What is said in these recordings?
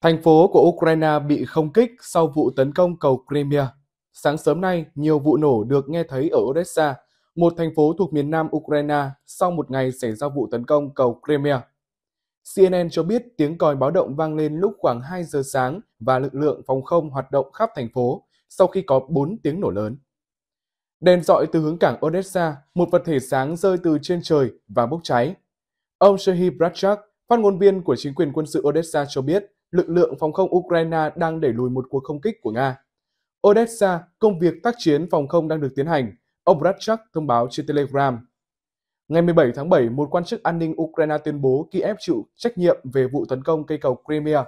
Thành phố của Ukraine bị không kích sau vụ tấn công cầu Crimea. Sáng sớm nay, nhiều vụ nổ được nghe thấy ở Odessa, một thành phố thuộc miền nam Ukraine sau một ngày xảy ra vụ tấn công cầu Crimea. CNN cho biết tiếng còi báo động vang lên lúc khoảng 2 giờ sáng và lực lượng phòng không hoạt động khắp thành phố sau khi có 4 tiếng nổ lớn. Đèn dọi từ hướng cảng Odessa, một vật thể sáng rơi từ trên trời và bốc cháy. Ông Serhiy Brachak, phát ngôn viên của chính quyền quân sự Odessa cho biết lực lượng phòng không Ukraine đang đẩy lùi một cuộc không kích của Nga. Odessa, công việc tác chiến phòng không đang được tiến hành, ông Ratchak thông báo trên Telegram. Ngày 17 tháng 7, một quan chức an ninh Ukraine tuyên bố Kiev chịu trách nhiệm về vụ tấn công cây cầu Crimea,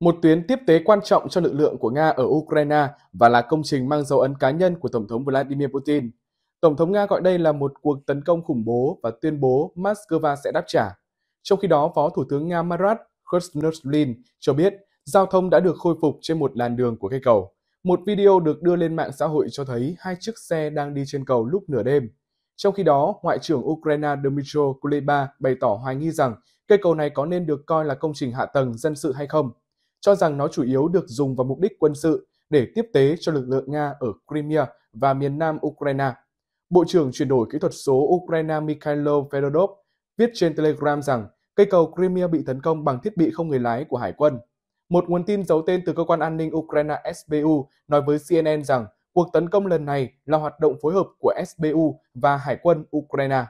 một tuyến tiếp tế quan trọng cho lực lượng của Nga ở Ukraine và là công trình mang dấu ấn cá nhân của Tổng thống Vladimir Putin. Tổng thống Nga gọi đây là một cuộc tấn công khủng bố và tuyên bố Moscow sẽ đáp trả. Trong khi đó, Phó Thủ tướng Nga Marat Khustnushlin cho biết giao thông đã được khôi phục trên một làn đường của cây cầu. Một video được đưa lên mạng xã hội cho thấy hai chiếc xe đang đi trên cầu lúc nửa đêm. Trong khi đó, Ngoại trưởng Ukraine Dmytro Kuleba bày tỏ hoài nghi rằng cây cầu này có nên được coi là công trình hạ tầng dân sự hay không, cho rằng nó chủ yếu được dùng vào mục đích quân sự để tiếp tế cho lực lượng Nga ở Crimea và miền nam Ukraine. Bộ trưởng chuyển đổi kỹ thuật số Ukraine Mikhailo Fedorov viết trên Telegram rằng Cây cầu Crimea bị tấn công bằng thiết bị không người lái của Hải quân. Một nguồn tin giấu tên từ cơ quan an ninh Ukraine SBU nói với CNN rằng cuộc tấn công lần này là hoạt động phối hợp của SBU và Hải quân Ukraine.